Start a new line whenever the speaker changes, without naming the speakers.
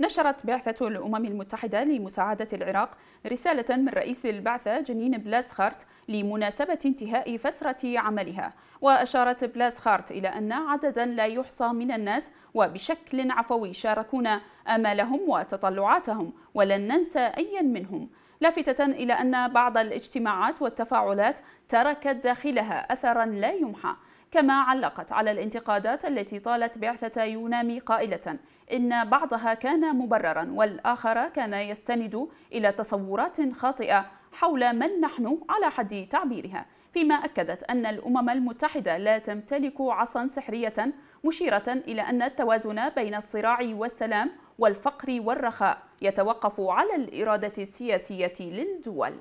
نشرت بعثة الأمم المتحدة لمساعدة العراق رسالة من رئيس البعثة جنين بلاسخارت لمناسبة انتهاء فترة عملها وأشارت بلاسخارت إلى أن عددا لا يحصى من الناس وبشكل عفوي شاركونا آمالهم وتطلعاتهم ولن ننسى أيا منهم لافتة إلى أن بعض الاجتماعات والتفاعلات تركت داخلها أثرا لا يمحى كما علقت على الانتقادات التي طالت بعثة يونامي قائلة إن بعضها كان مبررا والآخر كان يستند إلى تصورات خاطئة حول من نحن على حد تعبيرها فيما أكدت أن الأمم المتحدة لا تمتلك عصا سحرية مشيرة إلى أن التوازن بين الصراع والسلام والفقر والرخاء يتوقف على الإرادة السياسية للدول